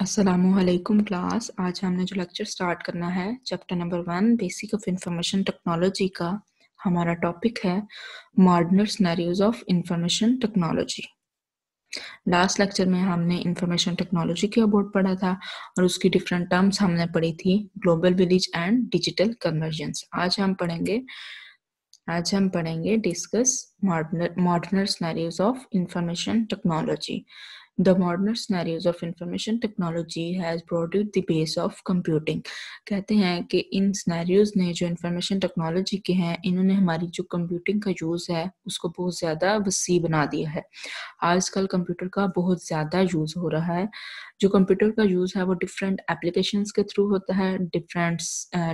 असलकुम क्लास आज हमने जो लेक्चर स्टार्ट करना है chapter number one basic of information technology का हमारा टॉपिक है modern scenarios of information technology last lecture में हमने इंफॉर्मेशन टेक्नोलॉजी के अबाउट पढ़ा था और उसकी डिफरेंट टर्म्स हमने पढ़ी थी global village and digital convergence आज हम पढ़ेंगे आज हम पढ़ेंगे discuss modern modern scenarios of information technology The modern scenarios of information technology has broadened the base of computing. कहते हैं कि इन scenarios ने जो information technology के हैं इन्होंने हमारी जो computing का use है उसको बहुत ज़्यादा वसी बना दिया है आजकल computer का बहुत ज़्यादा use हो रहा है जो कंप्यूटर का यूज़ है वो डिफरेंट एप्लीकेशन के थ्रू होता है डिफरेंट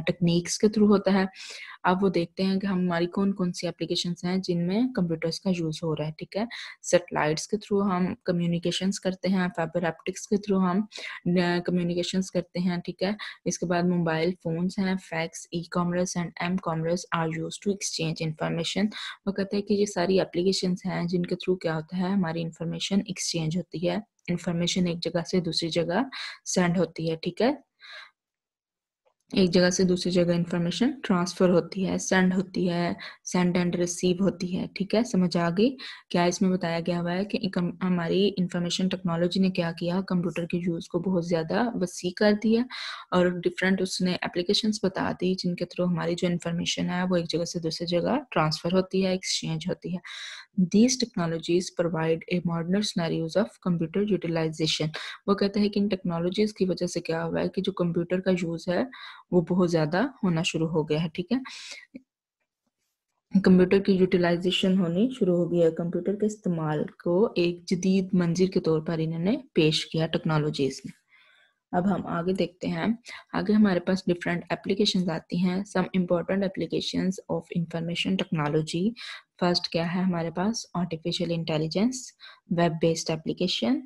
टेक्निक्स uh, के थ्रू होता है अब वो देखते हैं कि हमारी कौन कौन सी एप्लीकेशन हैं जिनमें कंप्यूटर्स का यूज़ हो रहा है ठीक है सेटेलाइट्स के थ्रू हम कम्युनिकेशन करते हैं फाइबर ऑप्टिक्स के थ्रू हम कम्युनिकेशन करते हैं ठीक है इसके बाद मोबाइल फ़ोन्स हैं fax e commerce and m commerce are use to exchange information वो कहते हैं कि ये सारी एप्लीकेशन हैं जिनके थ्रू क्या होता है हमारी इंफॉर्मेशन एक्सचेंज होती है इंफॉर्मेशन एक जगह से दूसरी जगह सेंड होती है ठीक है एक जगह से दूसरी जगह इंफॉर्मेशन ट्रांसफर होती है सेंड होती है सेंड एंड रिसीव होती है ठीक है समझ आ गई क्या इसमें बताया गया हुआ है कि हमारी इंफॉर्मेशन टेक्नोलॉजी ने क्या किया कंप्यूटर के यूज़ को बहुत ज़्यादा वसी कर दिया और डिफरेंट उसने एप्लीकेशन बता दी जिनके थ्रू हमारी जो इन्फॉर्मेशन है वो एक जगह से दूसरी जगह ट्रांसफर होती है एक्सचेंज होती है these technologies provide a modern scenarios of computer utilisation वो कहते हैं कि इन टेक्नोलॉजीज की वजह से क्या हुआ है कि जो कंप्यूटर का यूज़ है वो बहुत ज़्यादा होना शुरू हो गया है ठीक है कंप्यूटर की यूटिलाइजेशन होनी शुरू हो गई है कंप्यूटर के इस्तेमाल को एक जदीद मंजिल के तौर पर इन्होंने पेश किया टेक्नोलॉजीज ने अब हम आगे देखते हैं आगे हमारे पास डिफरेंट एप्लीकेशन आती हैं some important application of information technology first क्या है हमारे पास artificial intelligence web based application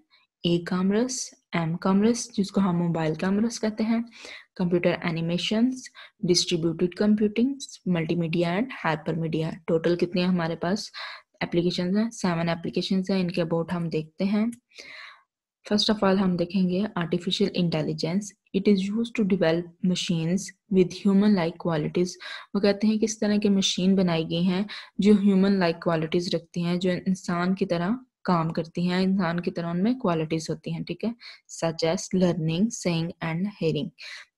e commerce m commerce जिसको हम मोबाइल कॉमर्स कहते हैं computer animations, distributed computing, multimedia and hypermedia. Total कितने हमारे पास एप्लीकेशन हैं सेवन एप्लीकेशन हैं इनके अबाउट हम देखते हैं फर्स्ट ऑफ ऑल हम देखेंगे artificial intelligence it is use to develop machines with human like qualities वो कहते हैं किस तरह की मशीन बनाई गई हैं जो ह्यूमन लाइक क्वालिटीज़ रखती हैं जो इंसान की तरह काम करती हैं इंसान की तरह उनमें क्वालिटीज़ होती हैं ठीक है such as learning saying and hearing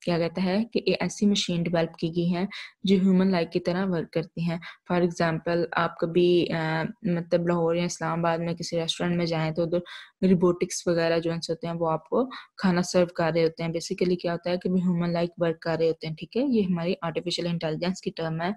क्या कहता है कि ऐसी मशीन डेवलप की गई हैं जो ह्यूमन लाइक की तरह वर्क करती हैं फॉर एग्जांपल आप कभी आ, मतलब लाहौर या इस्लामाबाद में किसी रेस्टोरेंट में जाएं तो उधर रिबोटिक्स वगैरह जो होते हैं वो आपको खाना सर्व कर रहे होते हैं बेसिकली क्या होता है कि ह्यूमन लाइक वर्क कर रहे होते हैं ठीक है ये हमारी आर्टिफिशियल इंटेलिजेंस की टर्म है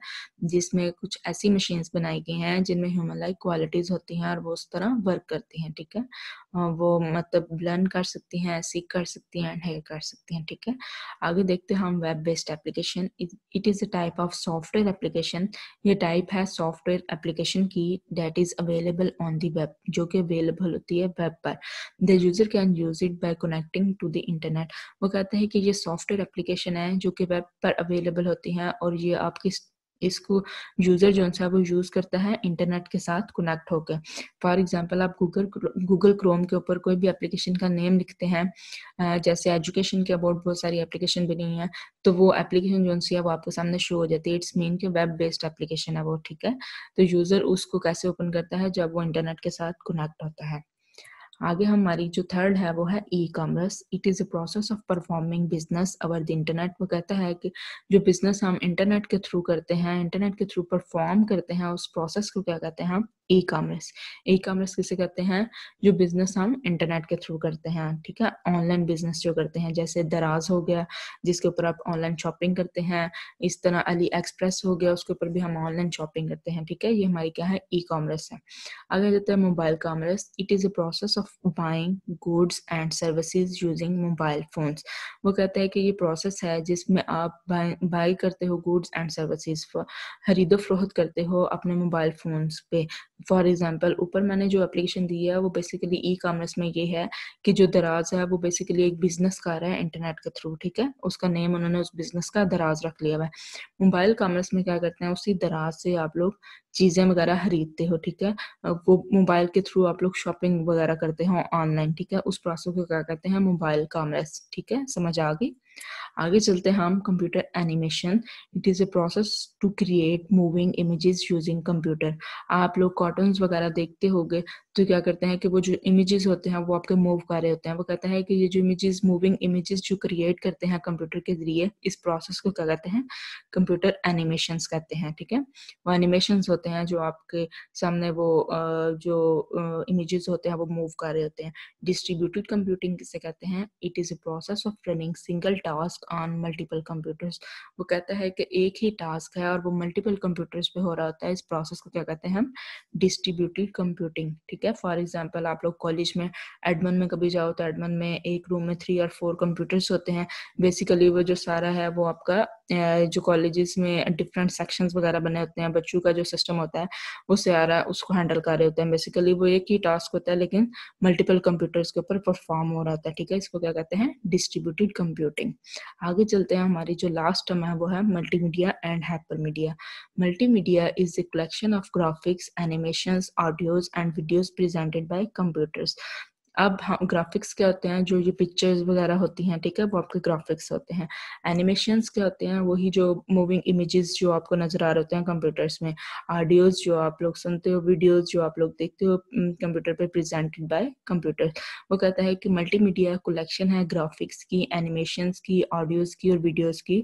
जिसमें कुछ ऐसी मशीन्स बनाई गई हैं जिनमें ह्यूमन लाइक क्वालिटीज़ होती हैं और वो उस तरह वर्क करती हैं ठीक है वो मतलब लर्न कर सकती हैं सीख कर सकती हैं एंड हेल्प कर सकती हैं ठीक है आगे देखते हैं हम web based application it is a type of software application ये टाइप है सॉफ्टवेयर एप्लीकेशन की that is available on the web जो कि अवेलेबल होती है वेब पर the user can use it by connecting to the internet वो कहते हैं कि ये सॉफ्टवेयर एप्लीकेशन है जो कि वेब पर अवेलेबल होती है और ये आपकी इसको यूजर जो है वो यूज करता है इंटरनेट के साथ कनेक्ट होकर फॉर एग्जांपल आप गूगल गूगल क्रोम के ऊपर कोई भी एप्लीकेशन का नेम लिखते हैं जैसे एजुकेशन के अबाउट बहुत सारी एप्लीकेशन बनी हुई है तो वो एप्लीकेशन जो है वो आपके सामने शो हो जाती है इट्स मीन के वेब बेस्ड एप्लीकेशन है वो ठीक है तो यूजर उसको कैसे ओपन करता है जब वो इंटरनेट के साथ कनेक्ट होता है आगे हमारी जो थर्ड है वो है e commerce it is a process of performing business over the internet वो कहता है कि जो बिजनेस हम इंटरनेट के थ्रू करते हैं इंटरनेट के थ्रू परफॉर्म करते हैं उस प्रोसेस को क्या कहते हैं हम ई कॉमर्स ई कॉमर्स किसे कहते हैं जो बिजनेस हम इंटरनेट के थ्रू करते हैं ठीक है ऑनलाइन बिजनेस जो करते हैं जैसे दराज हो गया जिसके ऊपर आप ऑनलाइन शॉपिंग करते हैं इस तरह अली एक्सप्रेस हो गया उसके ऊपर भी हम ऑनलाइन शॉपिंग करते हैं ठीक है ये हमारी क्या है ई कॉमर्स है अगर जाता है mobile commerce it is a process of of buying goods and services using mobile phones वो कहता है कि ये प्रोसेस है जिसमें आप बाई करते हो गुड्स एंड सर्विसेज खरीदो फरोहत करते हो अपने मोबाइल फोन्स पे फॉर एग्जांपल ऊपर मैंने जो एप्लीकेशन दी है वो बेसिकली ई कॉमर्स में ये है कि जो दराज है वो बेसिकली एक बिजनेस कर रहा है इंटरनेट के थ्रू ठीक है उसका नेम उन्होंने उस बिजनेस का दराज रख लिया हुआ है मोबाइल कॉमर्स में क्या करते हैं उसी दराज से आप लोग चीज़ें वगैरह खरीदते हो ठीक है वो मोबाइल के थ्रू आप लोग शॉपिंग वगैरह करते करते हैं ऑनलाइन ठीक है उस प्रोसेस को क्या कहते हैं मोबाइल कामर्स ठीक है समझ आ गई आगे चलते हैं हम computer animation it is a process to create moving images using computer आप लोग कॉटन वगैरह देखते हो तो क्या करते हैं कि वो जो इमेजेस होते हैं वो आपके मूव कर रहे होते हैं वो कहता है कि ये जो इमेजेस मूविंग इमेजेस जो क्रिएट करते हैं कंप्यूटर के जरिए इस प्रोसेस को क्या कहते हैं कंप्यूटर एनिमेशन कहते हैं ठीक है वो एनिमेशन होते हैं जो आपके सामने वो जो इमेजेस होते हैं वो मूव कर रहे होते हैं डिस्ट्रीब्यूटेड कंप्यूटिंग किसे कहते हैं it is a process of running single task on multiple computers वो कहता है कि एक ही टास्क है और वो मल्टीपल कंप्यूटर्स पे हो रहा होता है इस प्रोसेस को क्या कहते हैं हम डिस्ट्रीब्यूटेड कंप्यूटिंग ठीक है फॉर एग्जाम्पल आप लोग कॉलेज में एडमन में कभी जाओ तो एडमन में एक रूम में थ्री और फोर कंप्यूटर्स होते हैं बेसिकली वो जो सारा है वो आपका जो कॉलेजेस में डिफरेंट सेक्शंस वगैरह बने होते हैं बच्चों का जो सिस्टम होता है वो सारा उसको हैंडल कर रहे होते हैं बेसिकली वो एक ही टास्क होता है लेकिन मल्टीपल कंप्यूटर्स के ऊपर परफॉर्म हो रहा होता है ठीक है इसको क्या कहते हैं डिस्ट्रीब्यूटेड कंप्यूटिंग आगे चलते हैं हमारी जो लास्ट टर्म है वो है media and hyper media multimedia is the collection of graphics animation audios and videos presented by computers अब हम हाँ, ग्राफिक्स क्या होते हैं जो ये पिक्चर्स वगैरह होती हैं ठीक है वो आपके ग्राफिक्स होते हैं एनिमेशंस क्या होते हैं वही जो मूविंग इमेजेस जो आपको नज़र आ रहे होते हैं कंप्यूटर्स में ऑडियोज जो आप लोग सुनते हो वीडियोज जो आप लोग देखते हो कंप्यूटर पर प्रेजेंटेड बाय कंप्यूटर वो कहता है कि मल्टी कलेक्शन है ग्राफिक्स की एनिमेशंस की ऑडियोज की और वीडियोज की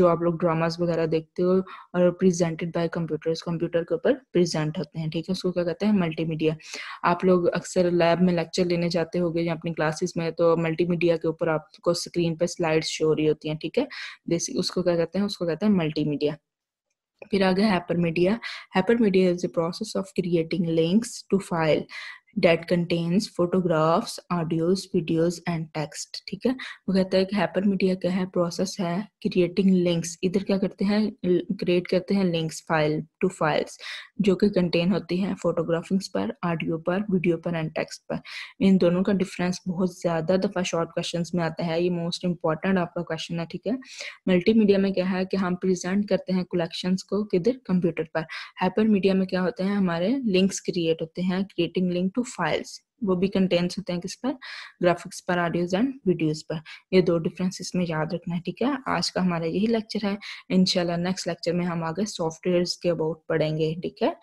जो आप लोग ड्रामाज वगैरह देखते हो और प्रेजेंटेड बाय कंप्यूटर्स कंप्यूटर के ऊपर प्रेजेंट होते हैं ठीक है उसको क्या कहते हैं मल्टीमीडिया आप लोग अक्सर लैब में लेक्चर लेने जाते हो या अपनी क्लासेस में तो मल्टीमीडिया के ऊपर आपको स्क्रीन पे स्लाइड्स शो हो रही होती हैं ठीक है बेसिक उसको क्या कहते हैं उसको कहते हैं मल्टीमीडिया फिर आ गया hyper media hyper media is the process of creating links to file that contains photographs audios videos and text ठीक है वो कहता है कि हैपर मीडिया क्या है प्रोसेस है क्रिएटिंग लिंक्स इधर क्या करते हैं क्रिएट करते हैं लिंक्स फाइल टू फाइल्स जो कि कंटेन होती है फोटोग्राफिंग्स पर ऑडियो पर वीडियो पर एंड टेक्स्ट पर इन दोनों का डिफरेंस बहुत ज़्यादा दफ़ा शॉर्ट क्वेश्चन में आता है ये मोस्ट इंपॉर्टेंट आपका क्वेश्चन है ठीक है मीडिया में क्या है कि हम प्रेजेंट करते हैं कलेक्शन को किधर कंप्यूटर पर हाइपर मीडिया में क्या होते हैं हमारे लिंक्स क्रिएट होते हैं creating link to to files वो भी कंटेंट्स होते हैं किस पर ग्राफिक्स पर ऑडियोज एंड वीडियोज पर ये दो डिफरेंस इसमें याद रखना है ठीक है आज का हमारा यही लेक्चर है इनशाला नेक्स्ट लेक्चर में हम आगे सॉफ्टवेयर के अबाउट पढ़ेंगे ठीक है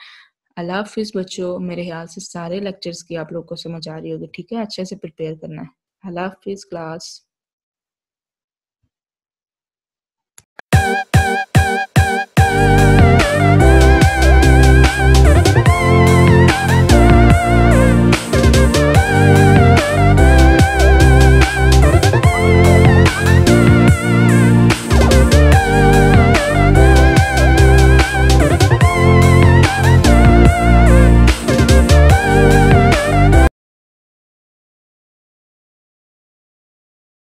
अल्लाह हाफिज़ बच्चों मेरे ख्याल से सारे लेक्चर्स की आप लोगों को समझ आ रही होगी ठीक है अच्छे से प्रिपेयर करना है अल्लाह हाफिज़ क्लास